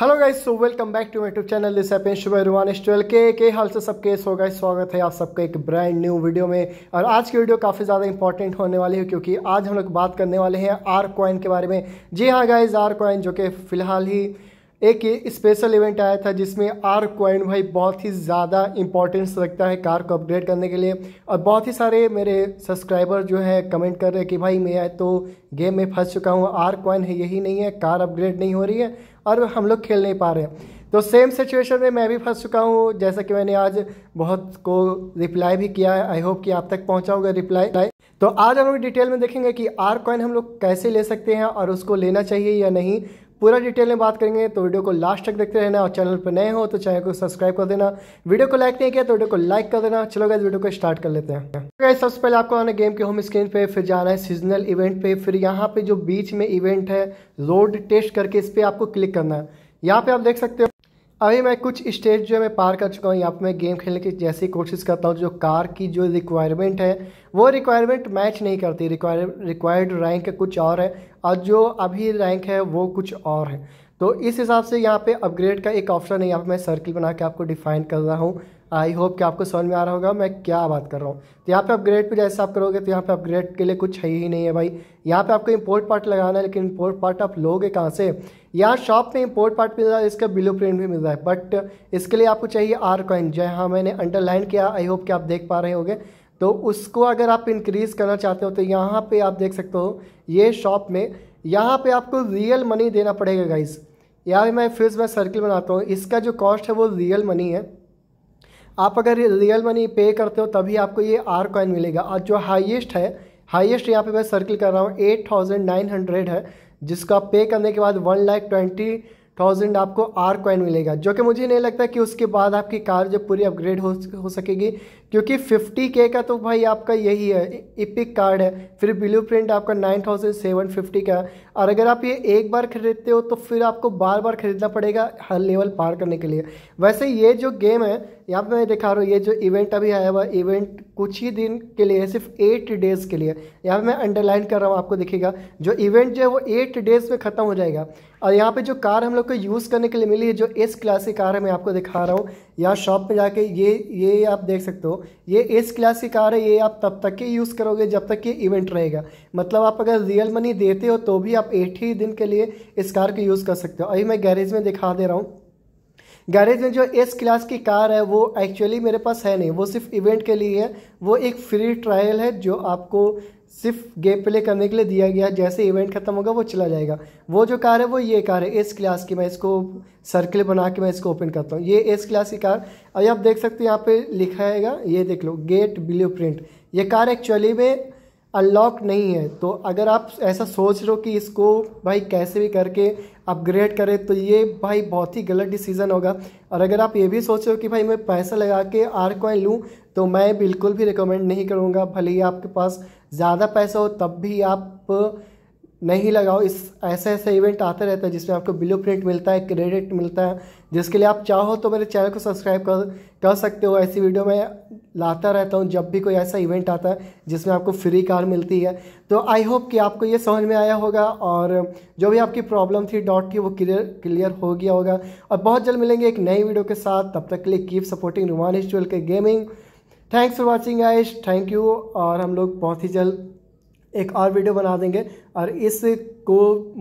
hello guys so welcome back to my YouTube channel this एपें शुभ रुवानिश twelve K के हाल से सबके सो गाइस स्वागत है आप सबका एक ब्रांड न्यू वीडियो में और आज की वीडियो काफ़ी ज़्यादा इंपॉर्टेंट होने वाली है क्योंकि आज हम लोग बात करने वाले हैं आर कॉइन के बारे में जी हाँ गाइस आर कॉइन जो कि फ़िलहाल ही एक स्पेशल इवेंट आया था जिसमें आर कॉइन भाई बहुत ही ज़्यादा इंपॉर्टेंस रखता है कार को अपग्रेड करने के लिए और बहुत ही सारे मेरे सब्सक्राइबर जो है कमेंट कर रहे हैं कि भाई मैं तो गेम में फंस चुका हूँ आर कॉइन है यही नहीं है कार अपग्रेड नहीं हो रही है और हम लोग खेल नहीं पा रहे हैं तो सेम सिचुएशन में मैं भी फंस चुका हूँ जैसा कि मैंने आज बहुत को रिप्लाई भी किया है आई होप कि आप तक पहुँचा होगा रिप्लाई तो आज हम लोग डिटेल में देखेंगे कि आर कॉइन हम लोग कैसे ले सकते हैं और उसको लेना चाहिए या नहीं पूरा डिटेल में बात करेंगे तो वीडियो को लास्ट तक देखते रहना और चैनल पर नए हो तो चैनल को सब्सक्राइब कर देना वीडियो को लाइक नहीं किया तो वीडियो को लाइक कर देना चलो गाइस वीडियो को स्टार्ट कर लेते हैं तो सबसे पहले आपको आना गेम के होम स्क्रीन पे फिर जाना है सीजनल इवेंट पे फिर यहाँ पे जो बीच में इवेंट है रोड टेस्ट करके इस पर आपको क्लिक करना है यहाँ पे आप देख सकते हो अभी मैं कुछ स्टेज जो है मैं पार कर चुका हूँ यहाँ पर मैं गेम खेलने की जैसी कोशिश करता हूँ जो कार की जो रिक्वायरमेंट है वो रिक्वायरमेंट मैच नहीं करती रिक्वायर रिक्वायर्ड रैंक कुछ और है और जो अभी रैंक है वो कुछ और है तो इस हिसाब से यहाँ पे अपग्रेड का एक ऑप्शन है यहाँ पर मैं सर्किल बना के आपको डिफाइन कर रहा हूँ आई होप कि आपको समझ में आ रहा होगा मैं क्या बात कर रहा हूँ तो यहाँ पे अपग्रेड पे जैसे आप करोगे तो यहाँ पे अपग्रेड के लिए कुछ है ही नहीं है भाई यहाँ पे आपको इंपोर्ट पार्ट लगाना है लेकिन इंपोर्ट पार्ट आप लोगे कहाँ से यहाँ शॉप में इंपोर्ट पार्ट मिल रहा है इसका ब्लू प्रिंट भी मिल रहा है बट इसके लिए आपको चाहिए आर कॉइन जहाँ मैंने अंडरलाइन किया आई होप कि आप देख पा रहे होगे तो उसको अगर आप इंक्रीज़ करना चाहते हो तो यहाँ पर आप देख सकते हो ये शॉप में यहाँ पर आपको रियल मनी देना पड़ेगा गाइज़ यहाँ मैं फिर मैं सर्किल बनाता हूँ इसका जो कॉस्ट है वो रियल मनी है आप अगर रियल मनी पे करते हो तभी आपको ये आर कॉइन मिलेगा और जो हाईएस्ट है हाईएस्ट यहाँ पे मैं सर्किल कर रहा हूँ एट थाउजेंड नाइन हंड्रेड है आप पे करने के बाद वन लाख ट्वेंटी थाउजेंड आपको आर कॉइन मिलेगा जो कि मुझे नहीं लगता कि उसके बाद आपकी कार जब पूरी अपग्रेड हो हो सकेगी क्योंकि 50k का तो भाई आपका यही है इपिक कार्ड है फिर ब्लू प्रिंट आपका 9750 का है और अगर आप ये एक बार खरीदते हो तो फिर आपको बार बार खरीदना पड़ेगा हर लेवल पार करने के लिए वैसे ये जो गेम है यहाँ पे मैं दिखा रहा हूँ ये जो इवेंट अभी आया हुआ इवेंट कुछ ही दिन के लिए सिर्फ एट डेज़ के लिए यहाँ पर मैं अंडरलाइन कर रहा हूँ आपको दिखेगा जो इवेंट जो है वो एट डेज़ में ख़त्म हो जाएगा और यहाँ पे जो कार हम लोग को यूज़ करने के लिए मिली है जो एस क्लासिक कार है मैं आपको दिखा रहा हूँ यहाँ शॉप पे जाके ये ये आप देख सकते हो ये एस क्लास की कार है ये आप तब तक ही यूज़ करोगे जब तक ये इवेंट रहेगा मतलब आप अगर रियल मनी देते हो तो भी आप एट ही दिन के लिए इस कार को यूज़ कर सकते हो अभी मैं गैरेज में दिखा दे रहा हूँ गैरेज में जो एस क्लास की कार है वो एक्चुअली मेरे पास है नहीं वो सिर्फ इवेंट के लिए है वो एक फ्री ट्रायल है जो आपको सिर्फ गेम प्ले करने के लिए दिया गया जैसे इवेंट खत्म होगा वो चला जाएगा वो जो कार है वो ये कार है एस क्लास की मैं इसको सर्किल बना के मैं इसको ओपन करता हूँ ये एस क्लास की कार अभी आप देख सकते हो यहाँ पे है ये देख लो गेट ब्लू प्रिंट ये कार एक्चुअली में अनलॉक नहीं है तो अगर आप ऐसा सोच रहे हो कि इसको भाई कैसे भी करके अपग्रेड करें तो ये भाई बहुत ही गलत डिसीज़न होगा और अगर आप ये भी सोच रहे हो कि भाई मैं पैसा लगा के आर कॉइन लूँ तो मैं बिल्कुल भी रिकमेंड नहीं करूँगा भले ही आपके पास ज़्यादा पैसा हो तब भी आप नहीं लगाओ इस ऐसे ऐसे इवेंट आते रहते हैं जिसमें आपको ब्लू प्रिंट मिलता है क्रेडिट मिलता है जिसके लिए आप चाहो तो मेरे चैनल को सब्सक्राइब कर कर सकते हो ऐसी वीडियो मैं लाता रहता हूँ जब भी कोई ऐसा इवेंट आता है जिसमें आपको फ्री कार मिलती है तो आई होप कि आपको ये समझ में आया होगा और जो भी आपकी प्रॉब्लम थी डॉट थी वो क्लियर क्लियर हो गया होगा और बहुत जल्द मिलेंगे एक नई वीडियो के साथ तब तक के लिए कीप सपोर्टिंग रुमान हिस्टुअल के गेमिंग थैंक्स फॉर वॉचिंग आइश थैंक यू और हम लोग बहुत ही जल्द एक और वीडियो बना देंगे और इसको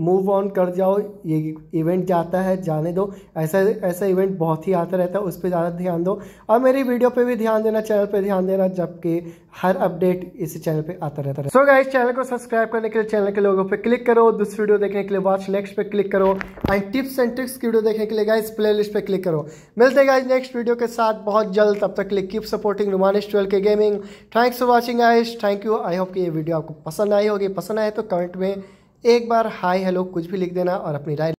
मूव ऑन कर जाओ ये इवेंट जाता है जाने दो ऐसा ऐसा इवेंट बहुत ही आता रहता है उस पर ज़्यादा ध्यान दो और मेरी वीडियो पे भी ध्यान देना चैनल पे ध्यान देना जबकि हर अपडेट इस चैनल पे आता रहता है सो so इस चैनल को सब्सक्राइब करने के लिए चैनल के लोगों पे क्लिक करो दूसरी वीडियो देखने के लिए वॉच नेक्स्ट पर क्लिक करो एंड टिप्स एंड ट्रिक्स की वीडियो देखने के लिए गाइस प्ले लिस्ट क्लिक करो मिलते हैं नेक्स्ट वीडियो के साथ बहुत जल्द तब तक क्लिक कीप सपोर्टिंग रुमानिश twelve K gaming thanks for watching आइश थैंक यू आई होप कि ये वीडियो आपको पसंद आई होगी पसंद आए तो कमेंट में में एक बार हाय हेलो कुछ भी लिख देना और अपनी राय